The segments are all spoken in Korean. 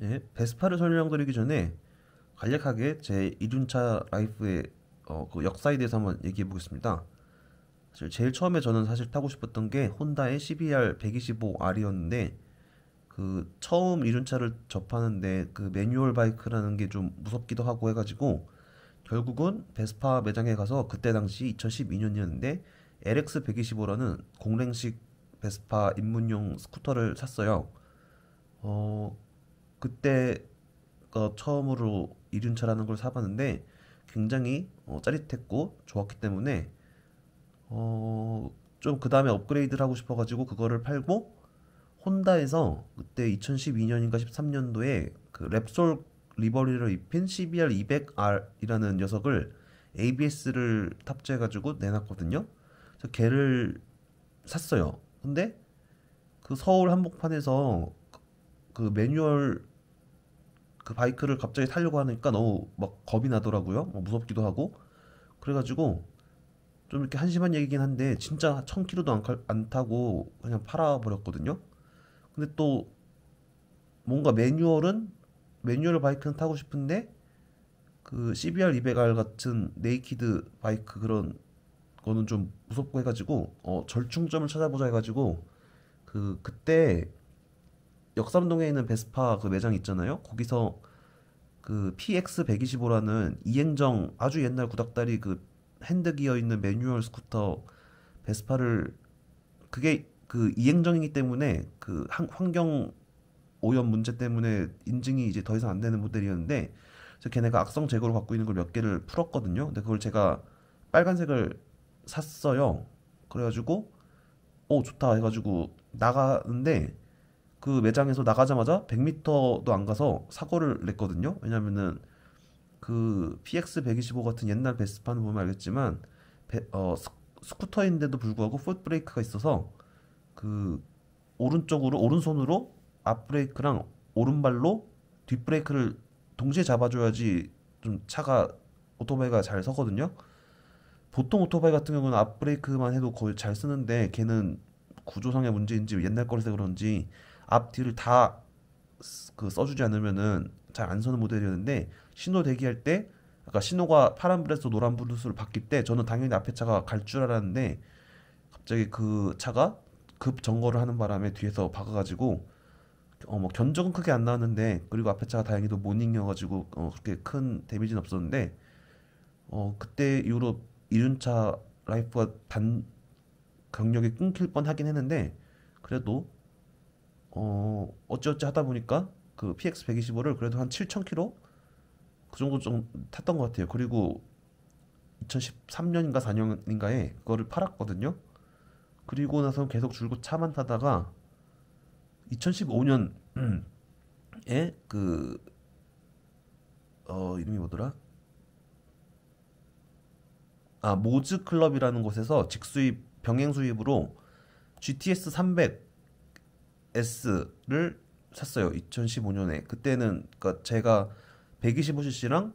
예, 베스파를 설명드리기 전에 간략하게 제 이륜차 라이프의 어, 그 역사에 대해서 한번 얘기해 보겠습니다. 사실 제일 처음에 저는 사실 타고 싶었던 게 혼다의 CBR 125R이었는데 그 처음 이륜차를 접하는데 그 매뉴얼 바이크라는 게 좀 무섭기도 하고 해가지고 결국은 베스파 매장에 가서 그때 당시 2012년이었는데 LX 125라는 공랭식 베스파 입문용 스쿠터를 샀어요. 어 그때 어, 처음으로 이륜차라는 걸 사봤는데 굉장히 어, 짜릿했고 좋았기 때문에 어, 좀그 다음에 업그레이드를 하고 싶어가지고 그거를 팔고 혼다에서 그때 2012년인가 13년도에 그 랩솔 리버리를 입힌 CBR 200R이라는 녀석을 ABS를 탑재해가지고 내놨거든요. 그래서 걔를 샀어요. 근데 그 서울 한복판에서 그, 그 매뉴얼 그 바이크를 갑자기 타려고 하니까 너무 막 겁이 나더라고요. 뭐 무섭기도 하고 그래가지고 좀 이렇게 한심한 얘기긴 한데 진짜 1000km도 안, 안 타고 그냥 팔아버렸거든요. 근데 또 뭔가 매뉴얼은 매뉴얼 바이크는 타고 싶은데 그 CBR 200R 같은 네이키드 바이크 그런 거는 좀 무섭고 해가지고 어 절충점을 찾아보자 해가지고 그 그때 역삼동에 있는 베스파 그 매장 있잖아요. 거기서 그 PX 125라는 이행정 아주 옛날 구닥다리 그 핸드기어 있는 매뉴얼 스쿠터 베스파를 그게 그 이행정이기 때문에 그 환경 오염 문제 때문에 인증이 이제 더 이상 안 되는 모델이었는데 그래서 걔네가 악성 재고를 갖고 있는 걸 몇 개를 풀었거든요. 근데 그걸 제가 빨간색을 샀어요. 그래가지고 오 어, 좋다 해가지고 나가는데 그 매장에서 나가자마자 100m도 안 가서 사고를 냈거든요. 왜냐면은 그 PX125 같은 옛날 베스판을 보면 알겠지만 배, 어, 스쿠터인데도 불구하고 풋 브레이크가 있어서 그 오른쪽으로 오른손으로 앞 브레이크랑 오른발로 뒷 브레이크를 동시에 잡아줘야지 좀 차가 오토바이가 잘 서거든요. 보통 오토바이 같은 경우는 앞 브레이크만 해도 거의 잘 쓰는데 걔는 구조상의 문제인지 옛날 거라서 그런지 앞뒤를 다 그 써주지 않으면은 잘 안 서는 모델이었는데 신호 대기할 때 아까 신호가 파란불에서 노란불로 바뀔 때 저는 당연히 앞에 차가 갈 줄 알았는데 갑자기 그 차가 급 정거를 하는 바람에 뒤에서 박아가지고 어뭐 견적은 크게 안 나왔는데 그리고 앞에 차가 다행히도 못닝이어가지고어 그렇게 큰 데미지는 없었는데 어 그때 이후로 이륜차 라이프가 단 경력이 끊길 뻔하긴 했는데 그래도 어 어찌어찌 하다 보니까 그 PX 125를 그래도 한 7,000km 그 정도 좀 탔던 것 같아요. 그리고 2013년인가 4년인가에 그거를 팔았거든요. 그리고 나서 계속 줄곧 차만 타다가 2015년에 그 어 이름이 뭐더라? 아 모즈 클럽이라는 곳에서 직수입 병행 수입으로 GTS 300 S를 샀어요. 2015년에. 그때는 그러니까 제가 125cc랑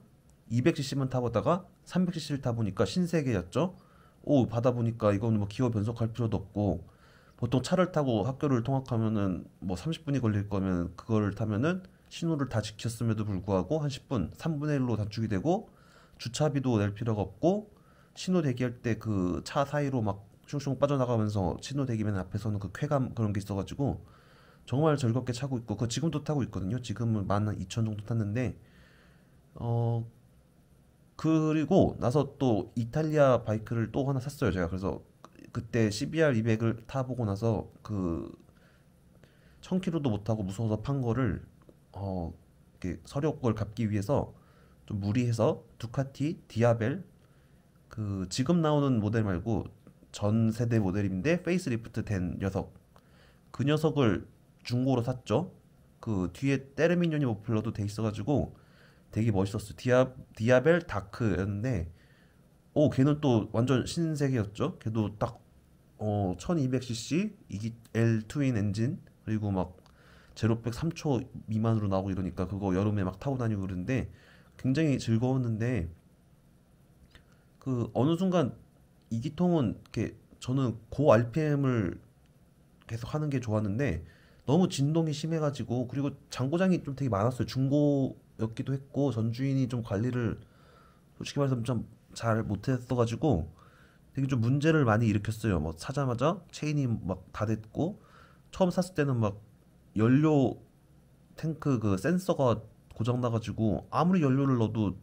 200cc만 타보다가 300cc를 타보니까 신세계였죠. 오 받아 보니까 이건 뭐 기어 변속할 필요도 없고 보통 차를 타고 학교를 통학하면은 뭐 30분이 걸릴 거면 그거를 타면은 신호를 다 지켰음에도 불구하고 한 10분, 3분의 1로 단축이 되고 주차비도 낼 필요가 없고 신호 대기할 때 그 차 사이로 막 슝슝 빠져나가면서 신호 대기면 앞에서는 그 쾌감 그런 게 있어가지고 정말 즐겁게 차고 있고 그 지금도 타고 있거든요. 지금은 만 이천 정도 탔는데 어 그리고 나서 또 이탈리아 바이크를 또 하나 샀어요. 제가 그래서 그때 CBR 200을 타보고 나서 그 1000km도 못 타고 무서워서 판 거를 어 이렇게 서력을 갚기 위해서 좀 무리해서 두카티 디아벨 그 지금 나오는 모델 말고 전 세대 모델인데 페이스리프트 된 녀석 그 녀석을 중고로 샀죠. 그 뒤에 테르미뇽니뭐플러도돼 있어가지고 되게 멋있었어. 디아 디아벨 다크였는데 오 걔는 또 완전 신세계였죠. 걔도 딱 어, 1200cc 이기 L 트윈 엔진 그리고 막 제로백 3초 미만으로 나오고 이러니까 그거 여름에 막 타고 다니고 그러는데 굉장히 즐거웠는데 그 어느 순간 이기통은 이렇게 저는 고 RPM을 계속 하는 게 좋았는데 너무 진동이 심해가지고 그리고 장고장이 좀 되게 많았어요. 중고였기도 했고 전주인이 좀 관리를 솔직히 말해서 좀 잘 못했어가지고 되게 좀 문제를 많이 일으켰어요. 뭐 사자마자 체인이 막 다 됐고 처음 샀을 때는 막 연료 탱크 그 센서가 고장 나가지고 아무리 연료를 넣어도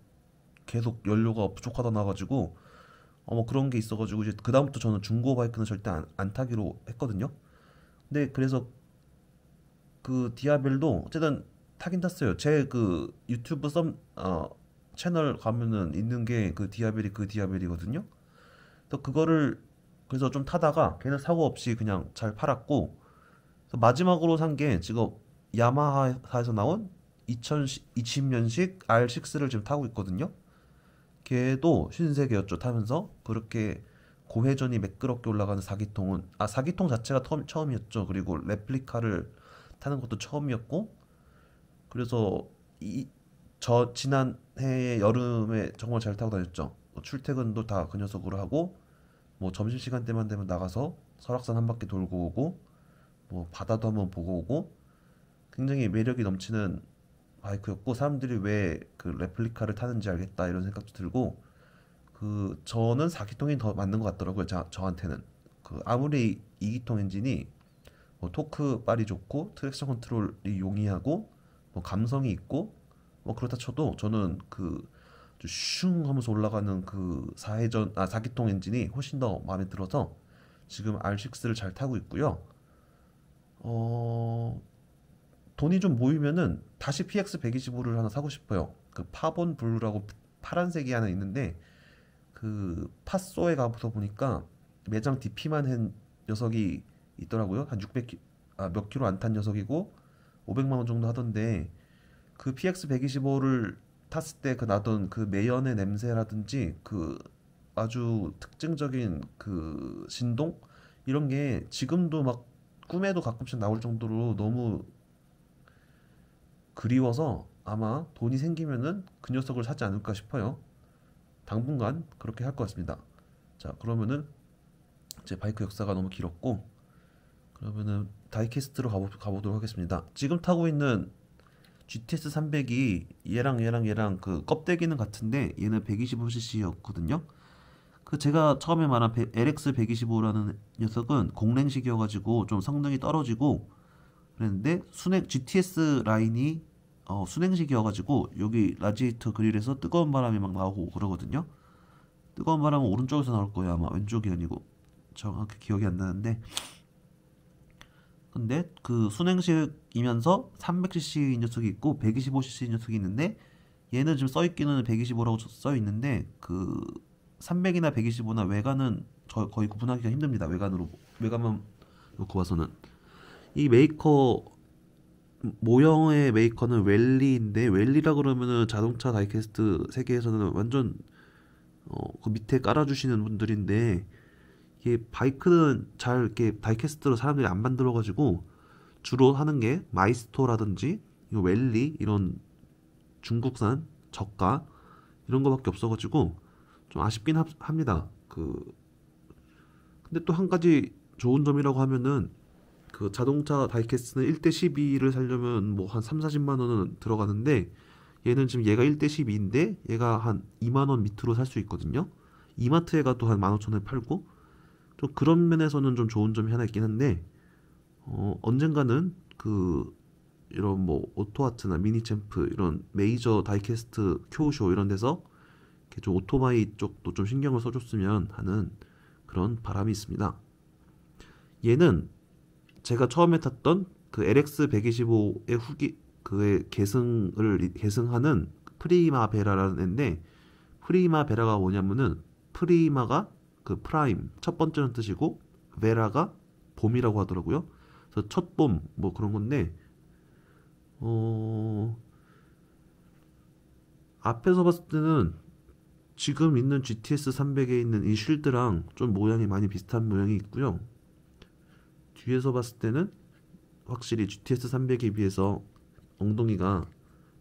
계속 연료가 부족하다 나가지고 어 뭐 그런 게 있어가지고 이제 그 다음부터 저는 중고 바이크는 절대 안, 안 타기로 했거든요. 근데 그래서 그 디아벨도 어쨌든 타긴 탔어요. 제 그 유튜브 썸 어, 채널 가면은 있는 게 그 디아벨이 그 디아벨이거든요. 또 그거를 그래서 좀 타다가 걔는 사고 없이 그냥 잘 팔았고 마지막으로 산 게 지금 야마하에서 나온 2020년식 R6를 지금 타고 있거든요. 걔도 신세계였죠 타면서 그렇게 고회전이 매끄럽게 올라가는 사기통은 아 사기통 자체가 처음, 처음이었죠. 그리고 레플리카를 타는 것도 처음이었고 그래서 이 저 지난해 여름에 정말 잘 타고 다녔죠. 뭐 출퇴근도 다 그 녀석으로 하고 뭐 점심 시간 때만 되면 나가서 설악산 한 바퀴 돌고 오고 뭐 바다도 한번 보고 오고 굉장히 매력이 넘치는 바이크였고 사람들이 왜 그 레플리카를 타는지 알겠다 이런 생각도 들고 그 저는 4기통이 더 맞는 것 같더라고요. 저, 저한테는 그 아무리 2기통 엔진이 뭐 토크 빨이 좋고 트랙션 컨트롤이 용이하고 뭐 감성이 있고 뭐 그렇다 쳐도 저는 그 슝 하면서 올라가는 그사회전아 4기통 엔진이 훨씬 더 마음에 들어서 지금 R6를 잘 타고 있고요. 어 돈이 좀 모이면은 다시 PX 125를 하나 사고 싶어요. 그 파본 블루라고 파란색이 하나 있는데 그 파소에 가서 보니까 매장 DP만 한 녀석이 있더라고요. 한 600몇 아, 킬로 안 탄 녀석이고 500만 원 정도 하던데 그 PX 125를 탔을 때 그 나던 그 매연의 냄새라든지 그 아주 특징적인 그 진동 이런 게 지금도 막 꿈에도 가끔씩 나올 정도로 너무 그리워서 아마 돈이 생기면은 그 녀석을 사지 않을까 싶어요. 당분간 그렇게 할 것 같습니다. 자 그러면은 제 바이크 역사가 너무 길었고 그러면은 다이캐스트로 가보, 가보도록 하겠습니다. 지금 타고 있는 GTS 300이 얘랑 얘랑 얘랑 그 껍데기는 같은데 얘는 125cc였거든요. 그 제가 처음에 말한 LX 125라는 녀석은 공랭식이어가지고 좀 성능이 떨어지고 그랬는데 순행 GTS 라인이 어, 순행식이어가지고 여기 라지에이터 그릴에서 뜨거운 바람이 막 나오고 그러거든요. 뜨거운 바람은 오른쪽에서 나올 거예요 아마 왼쪽이 아니고 정확히 기억이 안 나는데 근데 그 순행식이면서 300cc인 녀석이 있고 125cc인 녀석이 있는데 얘는 지금 써있기는 125라고 써있는데 그 300이나 125나 외관은 거의 구분하기가 힘듭니다. 외관으로 외관만 놓고 봐서는 이 메이커 모형의 메이커는 웰리인데 웰리라 그러면은 자동차 다이캐스트 세계에서는 완전 어, 그 밑에 깔아주시는 분들인데 이게 바이크는 잘 이렇게 다이캐스트로 사람들이 안 만들어가지고 주로 하는 게 마이스토라든지 웰리 이런 중국산 저가 이런 거밖에 없어가지고 좀 아쉽긴 합, 합니다. 그 근데 또 한 가지 좋은 점이라고 하면은 그 자동차 다이캐스트는 1대 12를 살려면 뭐 한 3, 40만 원은 들어가는데 얘는 지금 얘가 1대 12인데 얘가 한 2만 원 밑으로 살 수 있거든요. 이마트에 가도 한 15,000원에 팔고 좀 그런 면에서는 좀 좋은 점이 하나 있긴 한데 어, 언젠가는 그 이런 뭐 오토아트나 미니챔프 이런 메이저 다이캐스트 큐쇼 이런 데서 이렇게 좀 오토바이 쪽도 좀 신경을 써줬으면 하는 그런 바람이 있습니다. 얘는 제가 처음에 탔던 그 LX 125의 후기 그의 계승을 계승하는 프리마베라라는 애인데 프리마베라가 뭐냐면은 프리마가 그 프라임 첫 번째는 뜻이고 베라가 봄이라고 하더라고요. 그래서 첫 봄 뭐 그런 건데 어 앞에서 봤을 때는 지금 있는 GTS 300에 있는 이 쉴드랑 좀 모양이 많이 비슷한 모양이 있고요. 뒤에서 봤을 때는 확실히 GTS 300에 비해서 엉덩이가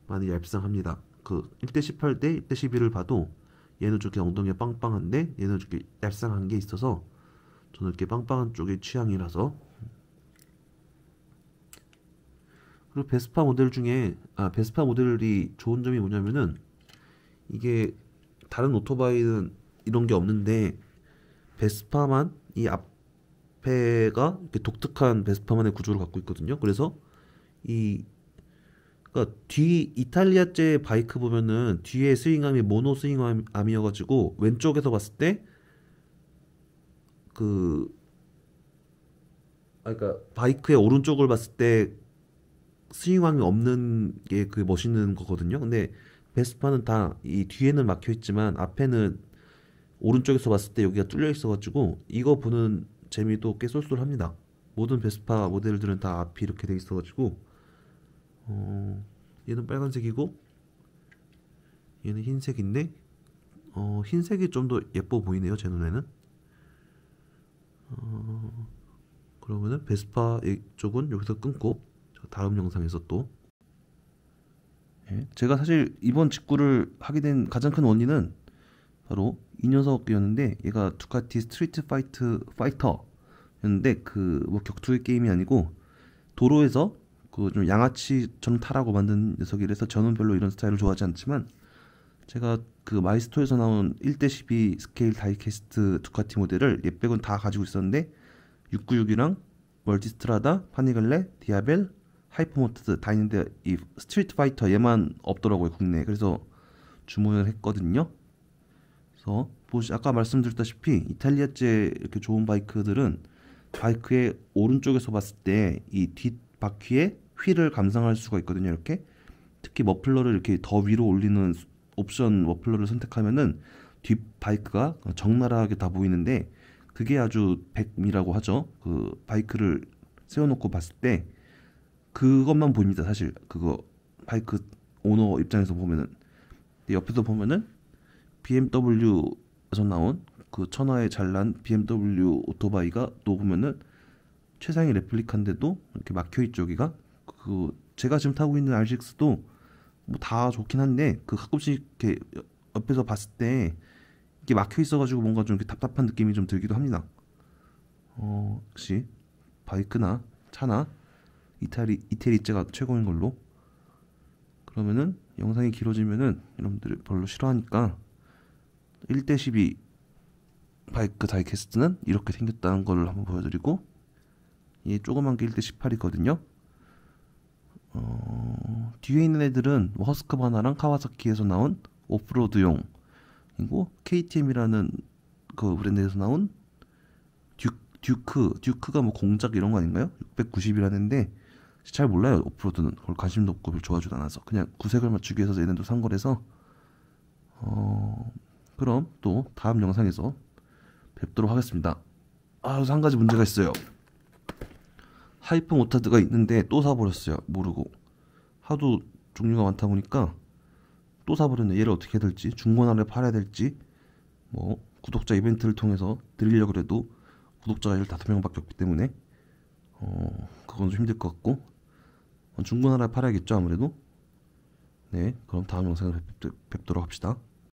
많이 얄상합니다그 1대18 대 1대11을 봐도 얘는 저렇게 엉덩이가 빵빵한데 얘는 저렇게 얄쌍한 게 있어서 저는 이렇게 빵빵한 쪽의 취향이라서 그리고 베스파 모델 중에 아 베스파 모델이 좋은 점이 뭐냐면은 이게 다른 오토바이는 이런 게 없는데 베스파만 이 앞에가 이렇게 독특한 베스파만의 구조를 갖고 있거든요. 그래서 이 그러니까 뒤 이탈리아제 바이크 보면은 뒤에 스윙암이 모노 스윙암이어가지고 왼쪽에서 봤을 때 그 아, 그러니까 바이크의 오른쪽을 봤을 때 스윙암이 없는 게 그 멋있는 거거든요. 근데 베스파는 다 이 뒤에는 막혀 있지만 앞에는 오른쪽에서 봤을 때 여기가 뚫려 있어가지고 이거 보는 재미도 꽤 쏠쏠합니다. 모든 베스파 모델들은 다 앞이 이렇게 돼 있어가지고 어, 얘는 빨간색이고 얘는 흰색인데 어, 흰색이 좀 더 예뻐 보이네요 제 눈에는 어, 그러면은 베스파 쪽은 여기서 끊고 다음 영상에서 또 예, 제가 사실 이번 직구를 하게 된 가장 큰 원인은 바로 이 녀석이었는데 얘가 두카티 스트리트 파이트 파이터였는데 그 뭐 격투의 게임이 아니고 도로에서 그좀 양아치 전 타라고 만든 녀석이라서 저는 별로 이런 스타일을 좋아하지 않지만 제가 그 마이스토에서 나온 1대12 스케일 다이캐스트 두카티 모델을 예백은 다 가지고 있었는데 696이랑 멀티스트라다 파니글레, 디아벨, 하이퍼모트 다 있는데 이 스트리트 파이터 얘만 없더라고요 국내에 그래서 주문을 했거든요 그래서 보시 아까 말씀드렸다시피 이탈리아제 이렇게 좋은 바이크들은 바이크의 오른쪽에서 봤을 때이뒷 바퀴에 휠을 감상할 수가 있거든요. 이렇게 특히 머플러를 이렇게 더 위로 올리는 옵션 머플러를 선택하면은 뒷 바이크가 적나라하게 다 보이는데 그게 아주 백미라고 하죠. 그 바이크를 세워놓고 봤을 때 그것만 보입니다. 사실 그거 바이크 오너 입장에서 보면은 옆에서 보면은 BMW에서 나온 그 천하의 잘난 BMW 오토바이가 또 보면은 최상위 레플리칸데도 이렇게 막혀 있죠기가 여그 제가 지금 타고 있는 RCX도 뭐 다 좋긴 한데 그 가끔씩 이렇게 옆에서 봤을 때 이게 막혀 있어가지고 뭔가 좀 답답한 느낌이 좀 들기도 합니다. 어 역시 바이크나 차나 이태리 이태리제가 최고인 걸로 그러면은 영상이 길어지면은 여러분들이 별로 싫어하니까 1대12 바이크 다이캐스트는 이렇게 생겼다는 걸 한번 보여드리고 이 예, 조그만 게 1대 18이거든요. 어, 뒤에 있는 애들은 허스크바나랑 카와사키에서 나온 오프로드용 그리고 KTM이라는 그 브랜드에서 나온 듀, 듀크 듀크가 뭐 공작 이런 거 아닌가요? 690이라는데 잘 몰라요 오프로드는 그걸 관심도 없고 별 좋아하지도 않아서 그냥 구색을 맞추기 위해서 얘네도 산거래서 어, 그럼 또 다음 영상에서 뵙도록 하겠습니다. 아, 그래한 가지 문제가 있어요. 하이퍼 모타드가 있는데 또 사버렸어요. 모르고 하도 종류가 많다 보니까 또 사버렸네. 얘를 어떻게 해야 될지 중고나라에 팔아야 될지 뭐 구독자 이벤트를 통해서 드리려고 해도 구독자가 15명밖에 없기 때문에 어 그건 좀 힘들 것 같고 중고나라에 팔아야겠죠 아무래도 네 그럼 다음 영상에서 뵙도록 합시다.